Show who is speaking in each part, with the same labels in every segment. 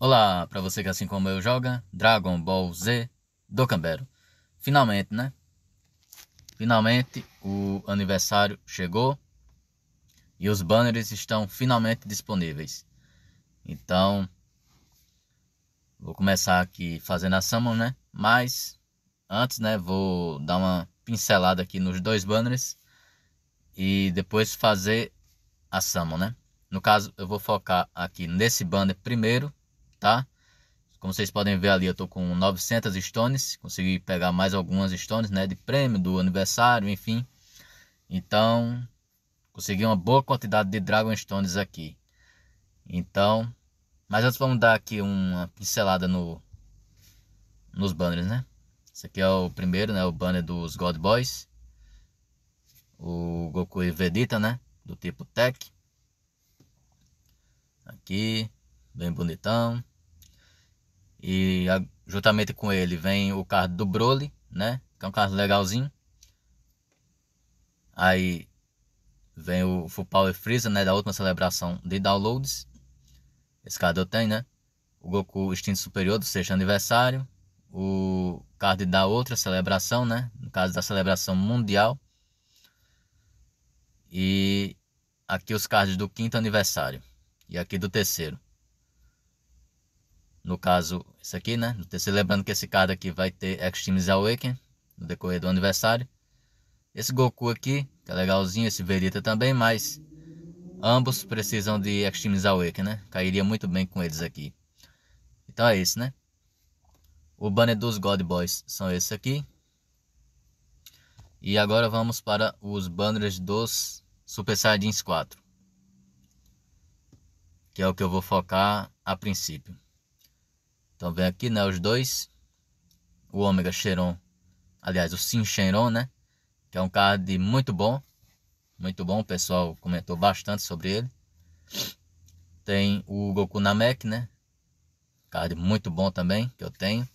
Speaker 1: Olá para você que assim como eu joga Dragon Ball Z do Cambero. Finalmente, né? Finalmente o aniversário chegou e os banners estão finalmente disponíveis. Então vou começar aqui fazendo a summon, né? Mas antes, né, vou dar uma pincelada aqui nos dois banners e depois fazer a summon, né? No caso, eu vou focar aqui nesse banner primeiro tá? Como vocês podem ver ali, eu tô com 900 stones, consegui pegar mais algumas stones, né, de prêmio, do aniversário, enfim. Então, consegui uma boa quantidade de Dragon Stones aqui. Então, mas antes vamos dar aqui uma pincelada no nos banners, né? Esse aqui é o primeiro, né, o banner dos God Boys. O Goku e Vegeta, né, do tipo Tech. Aqui, bem bonitão. E juntamente com ele vem o carro do Broly, né? Que é um carro legalzinho. Aí vem o Full Power Freezer, né? Da última celebração de downloads. Esse card eu tenho, né? O Goku Instinto Superior do sexto aniversário. O card da outra celebração, né? No caso da celebração mundial. E aqui os cards do quinto aniversário. E aqui do terceiro. No caso, isso aqui, né? lembrando que esse cara aqui vai ter Extreme teams no decorrer do aniversário. Esse Goku aqui, que é legalzinho, esse Verita também, mas ambos precisam de Extreme teams né? Cairia muito bem com eles aqui. Então é isso, né? O banner dos God Boys são esses aqui. E agora vamos para os banners dos Super Saiyajins 4. Que é o que eu vou focar a princípio. Então vem aqui, né, os dois. O Ômega Cheiron aliás, o Sim Cheiron né? Que é um card muito bom. Muito bom, o pessoal comentou bastante sobre ele. Tem o Goku Namek, né? Card muito bom também, que eu tenho.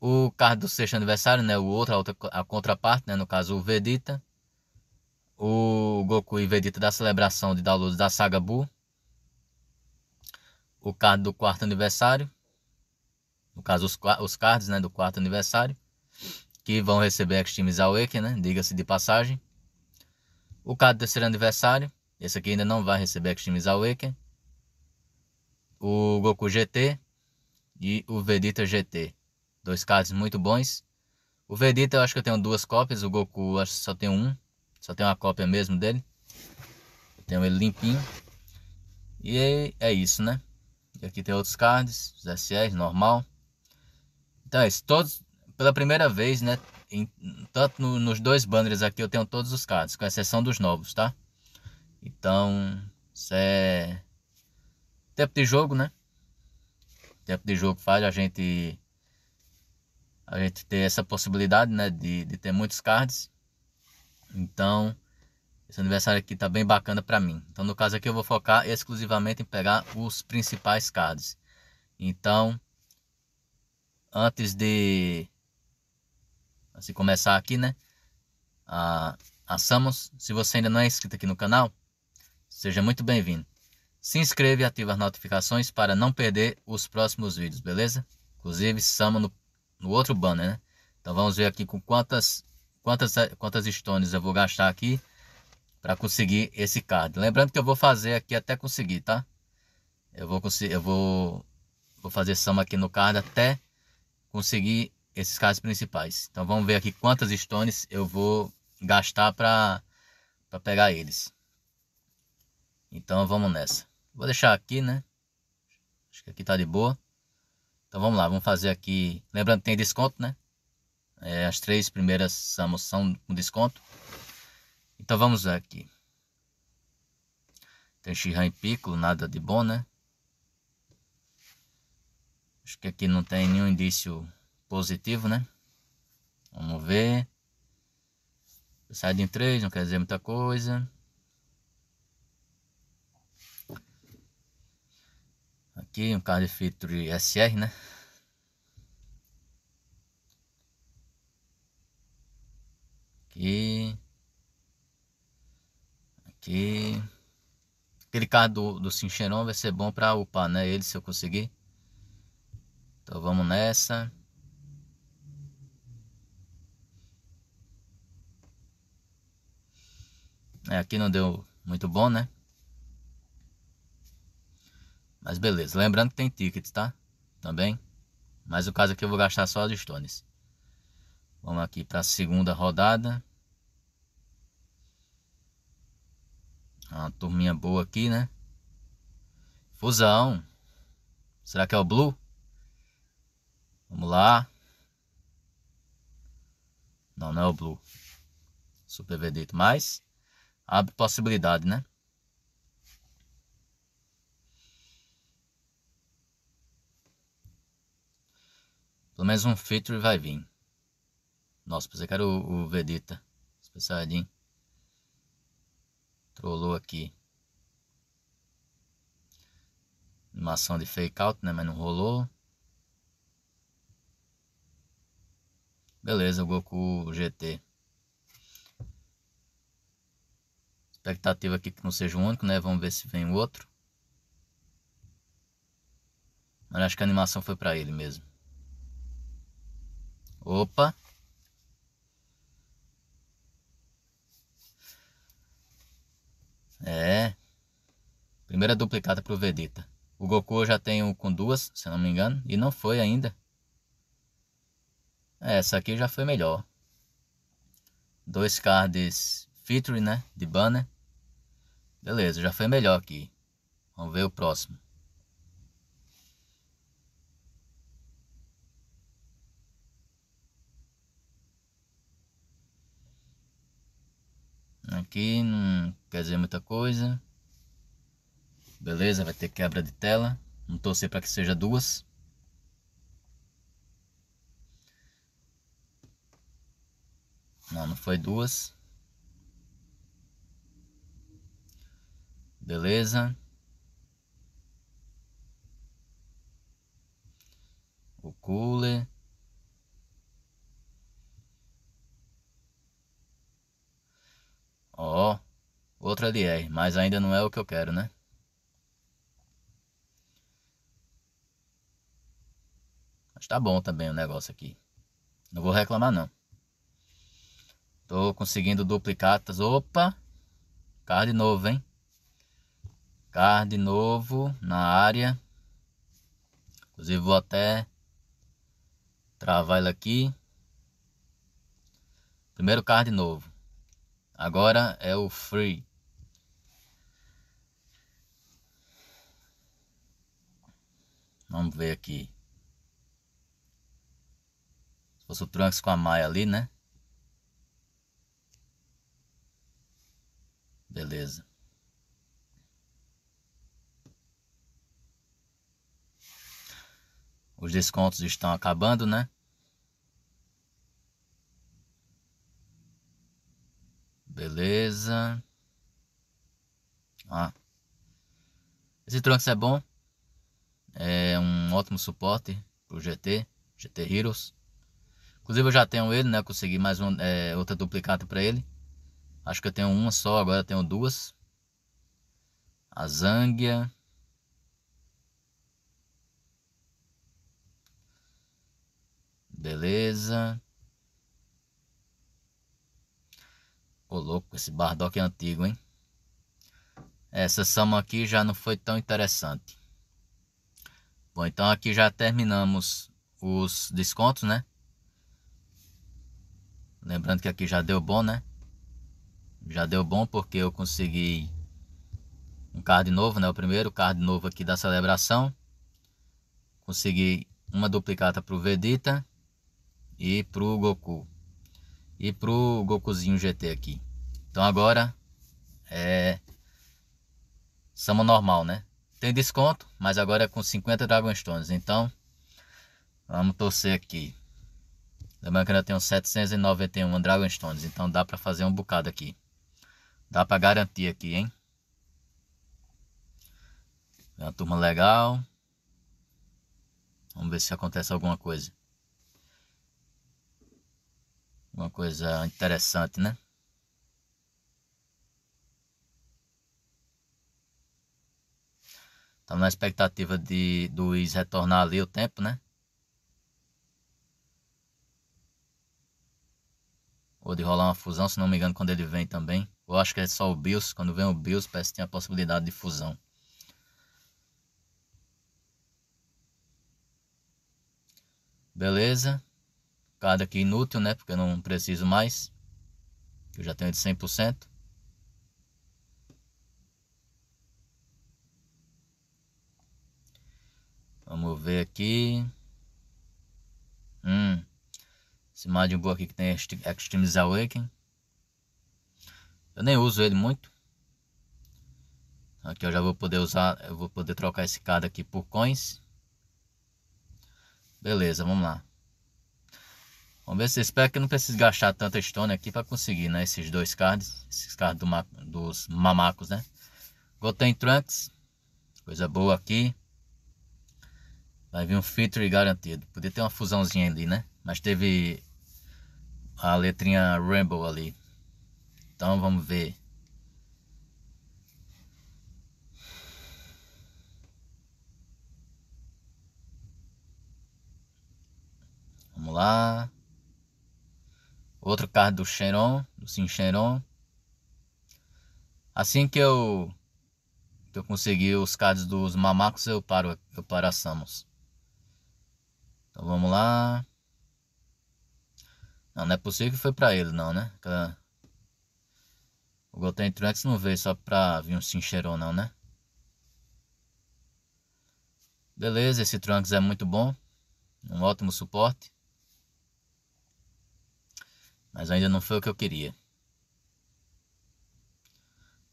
Speaker 1: O card do sexto aniversário, né? O outro, a, outra, a contraparte, né? No caso, o Vegeta. O Goku e Vegeta da celebração de download da Saga Buu. O card do quarto aniversário, no caso os, os cards né, do quarto aniversário, que vão receber X-Teams Awaken, né, diga-se de passagem. O card do terceiro aniversário, esse aqui ainda não vai receber X-Teams Awaken. O Goku GT e o Vegeta GT, dois cards muito bons. O Vegeta eu acho que eu tenho duas cópias, o Goku acho que só tem um, só tem uma cópia mesmo dele. tenho ele limpinho. E é isso, né? E aqui tem outros cards, os SR, normal. Então é isso. Todos, pela primeira vez, né? Em, tanto no, nos dois banners aqui eu tenho todos os cards, com exceção dos novos, tá? Então, isso é. Tempo de jogo, né? Tempo de jogo faz a gente. A gente ter essa possibilidade, né? De, de ter muitos cards. Então, esse aniversário aqui tá bem bacana para mim. Então, no caso aqui, eu vou focar exclusivamente em pegar os principais cards. Então, antes de se assim, começar aqui, né? A, a Samus, se você ainda não é inscrito aqui no canal, seja muito bem-vindo. Se inscreva e ative as notificações para não perder os próximos vídeos, beleza? Inclusive, Samus no, no outro banner, né? Então vamos ver aqui com quantas quantas quantas stones eu vou gastar aqui para conseguir esse card. Lembrando que eu vou fazer aqui até conseguir, tá? Eu vou eu vou vou fazer soma aqui no card até conseguir esses casos principais. Então vamos ver aqui quantas stones eu vou gastar para pegar eles. Então vamos nessa. Vou deixar aqui, né? Acho que aqui tá de boa. Então vamos lá, vamos fazer aqui. Lembrando que tem desconto, né? É, as três primeiras samos são com desconto. Então vamos aqui. Tem Shihan e Piccolo, nada de bom, né? Acho que aqui não tem nenhum indício positivo, né? Vamos ver. Side em 3, não quer dizer muita coisa. Aqui um card feature SR, né? Aqui. Aqui. Aquele card do, do Sincheron vai ser bom para upar, né? Ele se eu conseguir. Então vamos nessa. É, aqui não deu muito bom, né? Mas beleza. Lembrando que tem tickets, tá? Também. Mas o caso aqui é eu vou gastar só as stones. Vamos aqui para a segunda rodada. Uma turminha boa aqui, né? Fusão. Será que é o Blue? Vamos lá. Não, não é o Blue. Super vedito, Mas abre possibilidade, né? Pelo menos um feature vai vir. Nossa, pensei que era o, o Vedeta. Especiadinho. Trollou aqui. Animação de fake out, né? Mas não rolou. Beleza, o Goku GT. Expectativa aqui que não seja o único, né? Vamos ver se vem o outro. Mas acho que a animação foi pra ele mesmo. Opa! É. Primeira duplicata pro Vegeta. O Goku eu já tenho com duas, se não me engano. E não foi ainda. É, essa aqui já foi melhor. Dois cards feature, né? De banner. Beleza, já foi melhor aqui. Vamos ver o próximo. Aqui não quer dizer muita coisa. Beleza, vai ter quebra de tela. Não torcer para que seja duas. Não, não foi duas. Beleza. O cooler. Ó, outra LR, mas ainda não é o que eu quero, né? Mas tá bom também o negócio aqui. Não vou reclamar não. Tô conseguindo duplicatas. Opa! Card novo, hein? Card novo na área. Inclusive vou até travar ele aqui. Primeiro card novo. Agora é o free. Vamos ver aqui. Se fosse o Trunks com a Maia ali, né? Beleza. Os descontos estão acabando, né? Beleza. Ah. Esse Trunks é bom. É um ótimo suporte pro GT, GT Heroes. Inclusive eu já tenho ele, né? consegui mais um, é, outra duplicata para ele. Acho que eu tenho uma só, agora eu tenho duas. A Zangia. Beleza. Ô louco, esse Bardock é antigo, hein? Essa soma aqui já não foi tão interessante. Bom, então aqui já terminamos os descontos, né? Lembrando que aqui já deu bom, né? já deu bom porque eu consegui um card novo, né? O primeiro card novo aqui da celebração. Consegui uma duplicata pro Vegeta e pro Goku. E pro Gokuzinho GT aqui. Então agora é Sama normal, né? Tem desconto, mas agora é com 50 Dragon Stones. Então, vamos torcer aqui. Lembrando que eu tenho 791 Dragon Stones, então dá pra fazer um bocado aqui. Dá para garantir aqui, hein? É uma turma legal. Vamos ver se acontece alguma coisa. Alguma coisa interessante, né? Tá na expectativa de do Luiz retornar ali o tempo, né? Ou de rolar uma fusão, se não me engano, quando ele vem também. Eu acho que é só o Bills. Quando vem o Bills, parece que tem a possibilidade de fusão. Beleza. Cada aqui inútil, né? Porque eu não preciso mais. Eu já tenho de 100%. Vamos ver aqui. Hum. Esse mod boa aqui que tem Extremes Awakening. Eu nem uso ele muito. Aqui eu já vou poder usar, eu vou poder trocar esse cara aqui por coins. Beleza, vamos lá. Vamos ver se espero que eu não precise gastar tanta stone aqui para conseguir, né? Esses dois cards, esses cards do ma dos mamacos, né? Goten Trunks, coisa boa aqui. Vai vir um feature garantido. Podia ter uma fusãozinha ali, né? Mas teve a letrinha Rainbow ali. Então vamos ver. Vamos lá. Outro carro do Xeron, do Sim Xeron. Assim que eu que eu conseguir os cards dos mamacos, eu paro, eu paro a Samus. Então vamos lá. Não, não é possível que foi pra ele não, né? Aquela... O Goten trunks não veio só pra vir um cincheirão não, né? Beleza, esse Trunks é muito bom. Um ótimo suporte. Mas ainda não foi o que eu queria.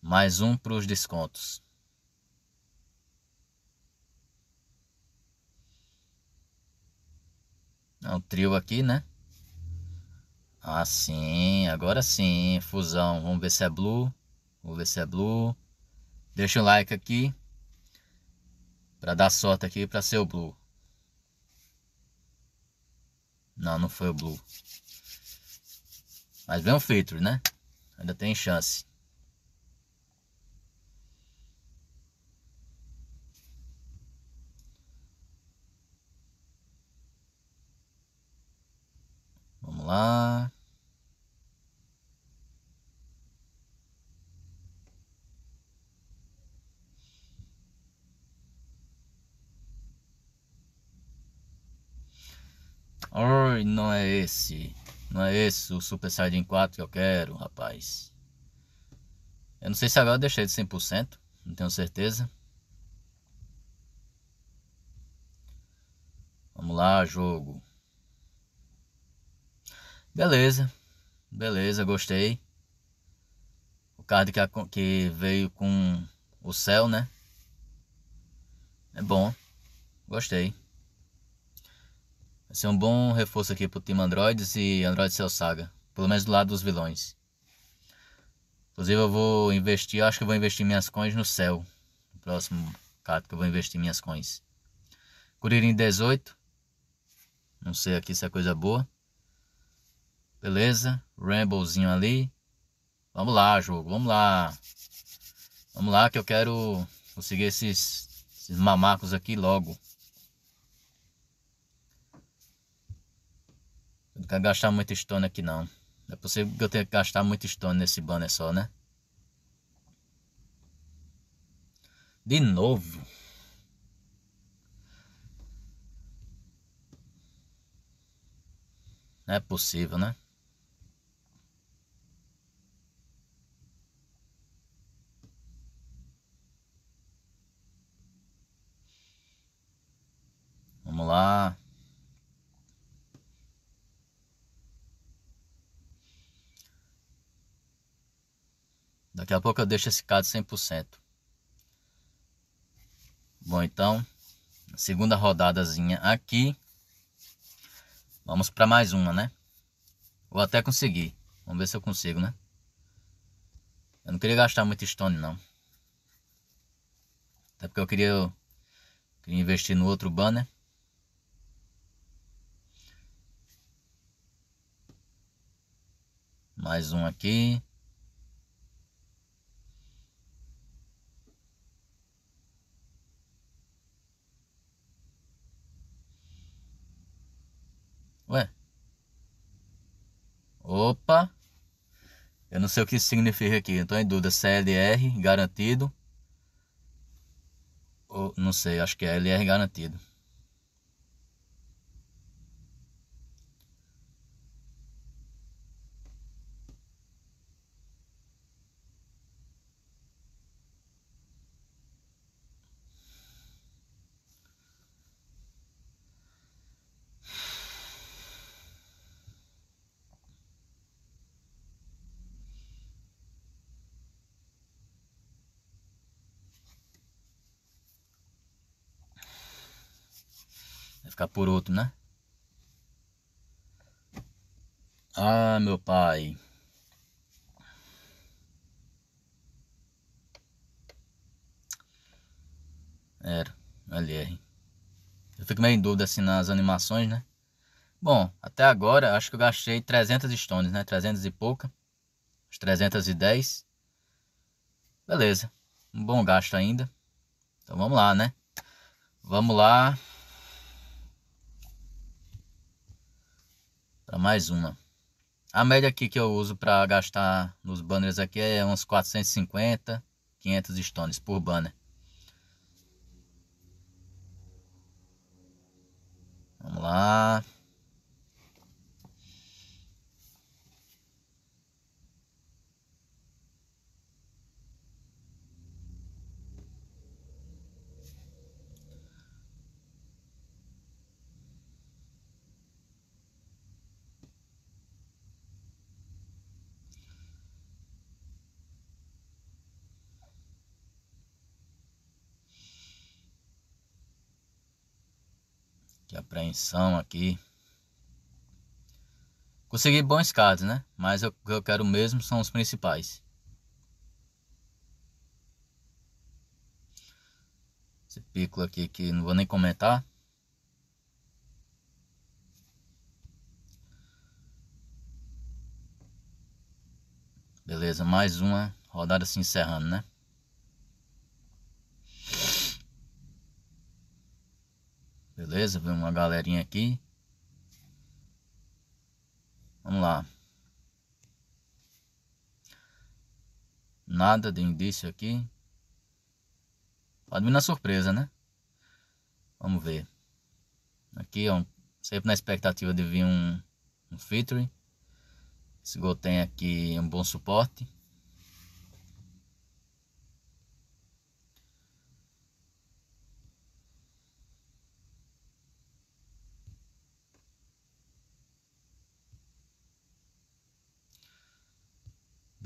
Speaker 1: Mais um para os descontos. É um trio aqui, né? Ah, sim, agora sim, fusão. Vamos ver se é blue. Vamos ver se é blue. Deixa o like aqui para dar sorte aqui para ser o blue. Não, não foi o blue. Mas vem o feature, né? Ainda tem chance. lá. Oi, não é esse. Não é esse o Super Saiyajin 4 que eu quero, rapaz. Eu não sei se agora eu deixei de 100%, não tenho certeza. Vamos lá, jogo. Beleza, beleza, gostei. O card que, que veio com o céu, né? É bom, gostei. Vai ser um bom reforço aqui pro time Androids e Android Cell Saga. Pelo menos do lado dos vilões. Inclusive eu vou investir, acho que eu vou investir minhas coins no céu. No próximo card que eu vou investir minhas coins. Curirim 18. Não sei aqui se é coisa boa. Beleza? Ramblezinho ali. Vamos lá, jogo. Vamos lá. Vamos lá que eu quero conseguir esses, esses mamacos aqui logo. Eu não quero gastar muito stone aqui não. Não é possível que eu tenha que gastar muito stone nesse banner só, né? De novo. Não é possível, né? Vamos lá. Daqui a pouco eu deixo esse caso 100%. Bom, então, segunda rodadazinha aqui. Vamos para mais uma, né? Vou até conseguir. Vamos ver se eu consigo, né? Eu não queria gastar muito stone, não. Até porque eu queria, eu queria investir no outro banner. Mais um aqui. Ué. Opa. Eu não sei o que significa aqui. Estou em dúvida. CLR é garantido. Ou, não sei, acho que é LR garantido. por outro, né? Ah, meu pai. Era, LR. Eu fico meio em dúvida assim nas animações, né? Bom, até agora acho que eu gastei 300 stones, né? 300 e pouca. Os 310. Beleza. Um bom gasto ainda. Então vamos lá, né? Vamos lá. mais uma. A média aqui que eu uso para gastar nos banners aqui é uns 450, 500 stones por banner. Vamos lá. de apreensão aqui. Consegui bons casos, né? Mas o que eu quero mesmo são os principais. Esse pico aqui que não vou nem comentar. Beleza, mais uma rodada se encerrando, né? Beleza? Vem uma galerinha aqui. Vamos lá. Nada de indício aqui. Pode vir na surpresa, né? Vamos ver. Aqui, ó. Sempre na expectativa de vir um, um featuring. Esse gol tem aqui um bom suporte.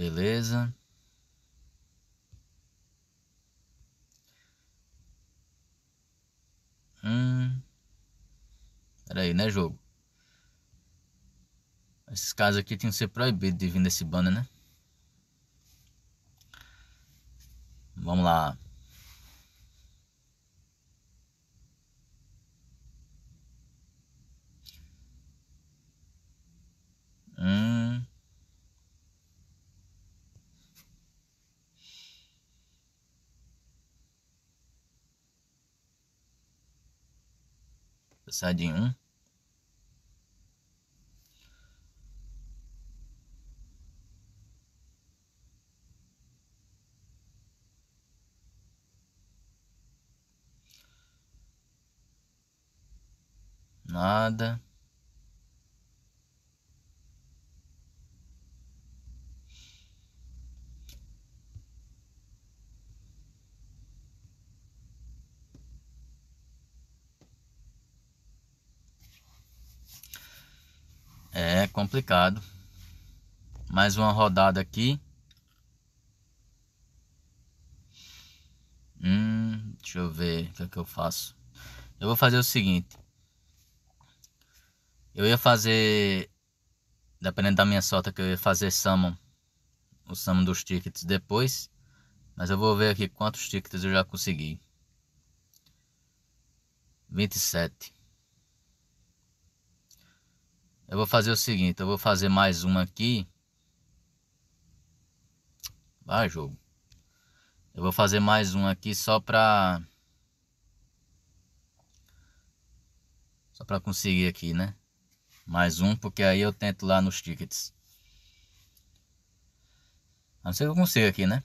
Speaker 1: Beleza. Hum. Pera aí, né, jogo? Esses casos aqui tinham que ser proibidos de vir nesse banner, né? Vamos lá. Hum. processado em um. Nada. complicado. Mais uma rodada aqui. Hum, deixa eu ver o que é que eu faço. Eu vou fazer o seguinte. Eu ia fazer. Dependendo da minha sorte, é que eu ia fazer summon. O summon dos tickets depois. Mas eu vou ver aqui quantos tickets eu já consegui. 27. Eu vou fazer o seguinte, eu vou fazer mais uma aqui. Vai, jogo. Eu vou fazer mais um aqui só pra... Só pra conseguir aqui, né? Mais um, porque aí eu tento lá nos tickets. A não ser que eu consiga aqui, né?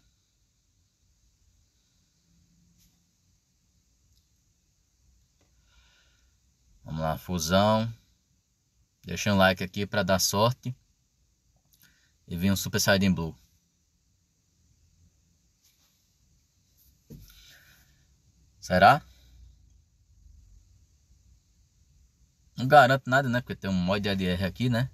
Speaker 1: Vamos lá, fusão. Deixa um like aqui para dar sorte. E vem um Super Saiyajin Blue. Será? Não garanto nada, né? Porque tem um mod ADR aqui, né?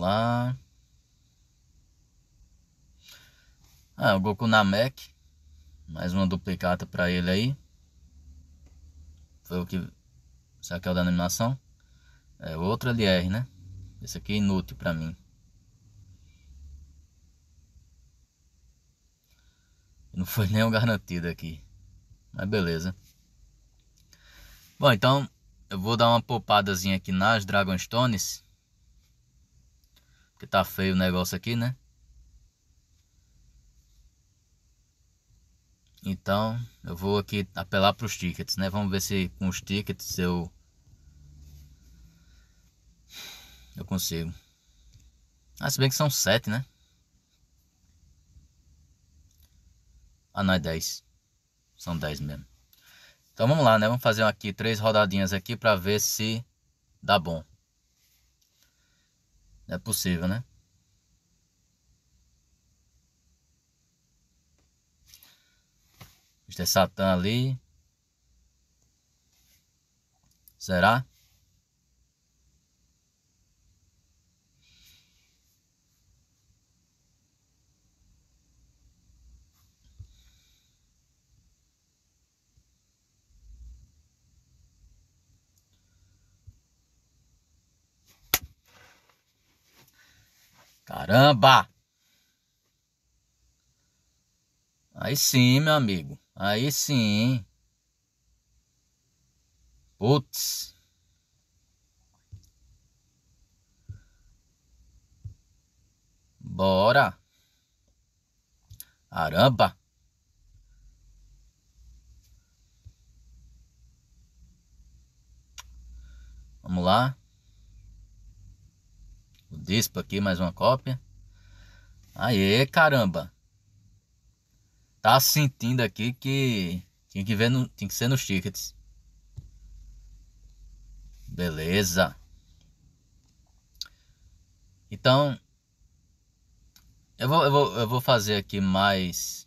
Speaker 1: lá. Ah, o Goku Namek. Mais uma duplicata pra ele aí. Foi o que. Será que é o da animação? É outro LR, né? Esse aqui é inútil pra mim. Não foi nem um garantido aqui. Mas beleza. Bom, então eu vou dar uma poupadazinha aqui nas Dragonstones. Que tá feio o negócio aqui, né? Então, eu vou aqui apelar para os tickets, né? Vamos ver se com os tickets eu eu consigo. Ah, se bem que são sete, né? Ah, não é 10. São 10 mesmo. Então vamos lá, né? Vamos fazer aqui três rodadinhas aqui para ver se dá bom é possível, né? Mr. Satã ali. Será? Caramba! Aí sim, meu amigo. Aí sim. Putz. Bora. Caramba. Vamos lá. Despa aqui, mais uma cópia. Aê, caramba. Tá sentindo aqui que tinha que, ver no, tinha que ser nos tickets. Beleza. Então, eu vou, eu vou, eu vou fazer aqui mais,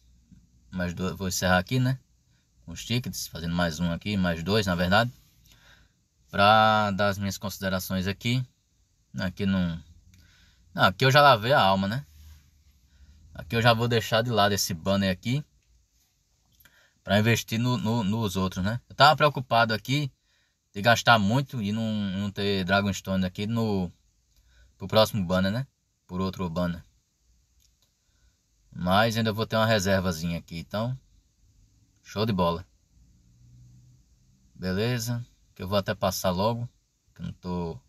Speaker 1: mais duas, vou encerrar aqui, né? Com os tickets, fazendo mais um aqui, mais dois, na verdade. Pra dar as minhas considerações aqui. Né, aqui não não, aqui eu já lavei a alma, né? Aqui eu já vou deixar de lado esse banner aqui. para investir no, no, nos outros, né? Eu tava preocupado aqui de gastar muito e não, não ter Dragonstone aqui no... Pro próximo banner, né? Por outro banner. Mas ainda vou ter uma reservazinha aqui, então... Show de bola. Beleza? Que eu vou até passar logo. Que eu não tô...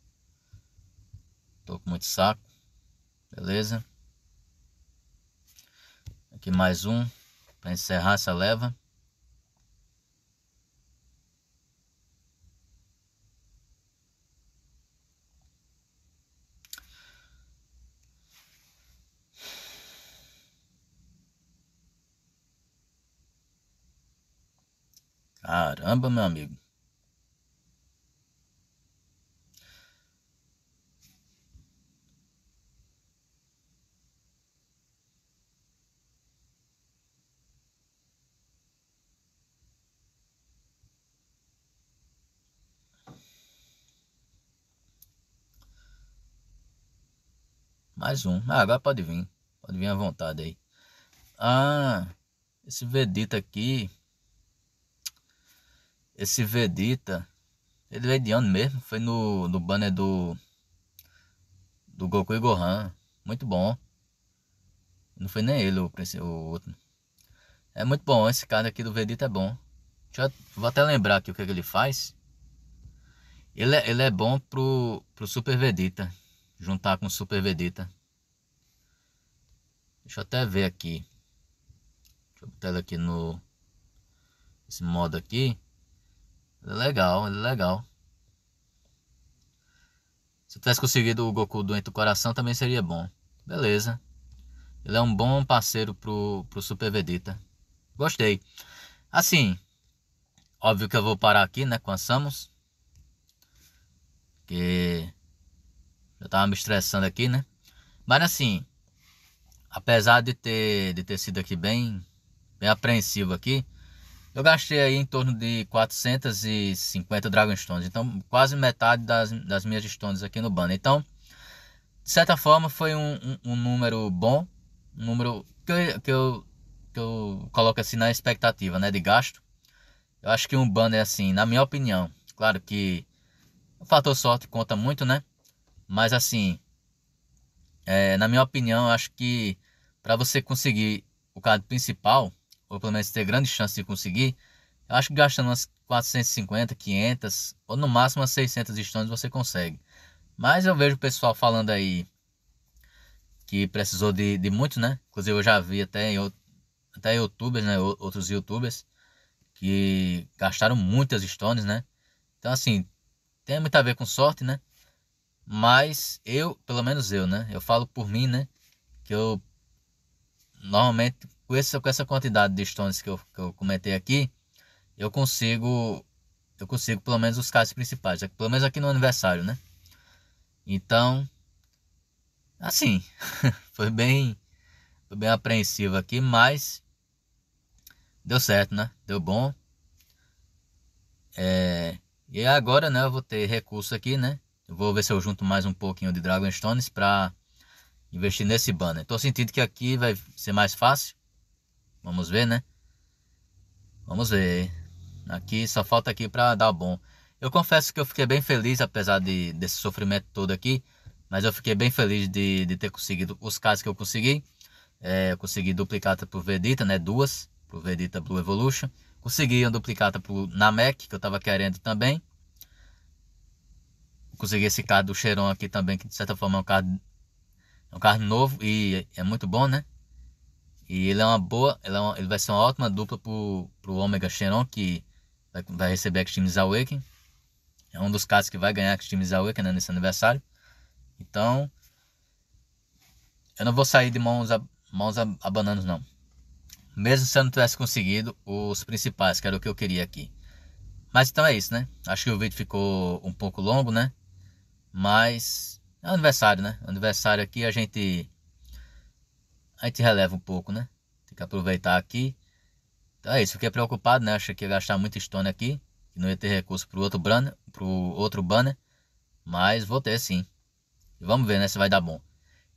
Speaker 1: Tô com muito saco. Beleza? Aqui mais um para encerrar essa leva. Caramba, meu amigo. Mais um. Ah, agora pode vir. Pode vir à vontade aí. Ah, esse Vedita aqui. Esse Vedita. Ele veio de ano mesmo. Foi no, no banner do. Do Goku e Gohan. Muito bom. Não foi nem ele o, o outro. É muito bom. Esse cara aqui do Vedita é bom. Deixa eu, vou até lembrar aqui o que, é que ele faz. Ele é, ele é bom pro, pro Super Vedita. Juntar com o Super Vedita. Deixa eu até ver aqui. Deixa eu botar ele aqui no. Esse modo aqui. Ele é legal, ele é legal. Se eu tivesse conseguido o Goku doente do coração também seria bom. Beleza. Ele é um bom parceiro pro, pro Super Vegeta. Gostei. Assim, óbvio que eu vou parar aqui, né, com a Samus. Que já tava me estressando aqui, né? Mas assim, apesar de ter, de ter sido aqui bem, bem apreensivo aqui, eu gastei aí em torno de 450 Dragonstones, então quase metade das, das minhas stones aqui no banner. Então, de certa forma, foi um, um, um número bom, um número que eu, que, eu, que eu coloco assim na expectativa né, de gasto. Eu acho que um banner, assim, na minha opinião, claro que o fator sorte conta muito, né? Mas assim, é, na minha opinião, acho que para você conseguir o card principal, ou pelo menos ter grande chance de conseguir, eu acho que gastando umas 450, 500 ou no máximo umas 600 stones você consegue. Mas eu vejo o pessoal falando aí que precisou de, de muito, né? Inclusive eu já vi até, até youtubers, né? Outros youtubers que gastaram muitas stones, né? Então assim, tem muito a ver com sorte, né? Mas eu, pelo menos eu, né? Eu falo por mim, né? Que eu normalmente com essa, com essa quantidade de stones que eu, que eu comentei aqui, eu consigo eu consigo pelo menos os casos principais, é pelo menos aqui no aniversário, né? Então, assim, foi bem foi bem apreensivo aqui, mas deu certo, né? Deu bom. É, e agora, né, eu vou ter recurso aqui, né? Eu vou ver se eu junto mais um pouquinho de Dragon Stones para investir nesse banner. Estou sentindo que aqui vai ser mais fácil. Vamos ver, né? Vamos ver. Aqui só falta aqui para dar bom. Eu confesso que eu fiquei bem feliz, apesar de, desse sofrimento todo aqui. Mas eu fiquei bem feliz de, de ter conseguido os casos que eu consegui. É, eu consegui duplicata pro Vedita, né? Duas. Pro Vedita Blue Evolution. Consegui uma duplicata pro Namek, que eu estava querendo também. Consegui esse card do Cheiron aqui também, que de certa forma é um card é um carro novo e é muito bom, né? E ele é uma boa, ele, é uma, ele vai ser uma ótima dupla pro, pro Omega Xenon, que vai, vai receber a Extreme Awaken. É um dos carros que vai ganhar a Extreme Awaken né, nesse aniversário. Então, eu não vou sair de mãos, a, mãos abanando, não. Mesmo se eu não tivesse conseguido os principais, que era o que eu queria aqui. Mas então é isso, né? Acho que o vídeo ficou um pouco longo, né? Mas é aniversário, né? Aniversário aqui a gente. A gente releva um pouco, né? Tem que aproveitar aqui. Então é isso, fiquei preocupado, né? Achei que ia gastar muito stone aqui. Que não ia ter recurso pro outro banner. Pro outro banner mas vou ter sim. E vamos ver, né? Se vai dar bom.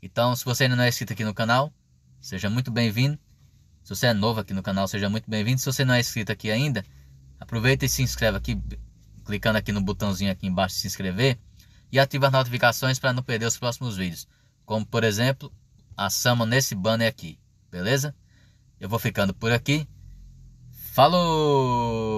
Speaker 1: Então, se você ainda não é inscrito aqui no canal, seja muito bem-vindo. Se você é novo aqui no canal, seja muito bem-vindo. Se você não é inscrito aqui ainda, aproveita e se inscreve aqui, clicando aqui no botãozinho aqui embaixo de se inscrever e ative as notificações para não perder os próximos vídeos, como por exemplo a Sama nesse banner aqui, beleza? Eu vou ficando por aqui. Falou!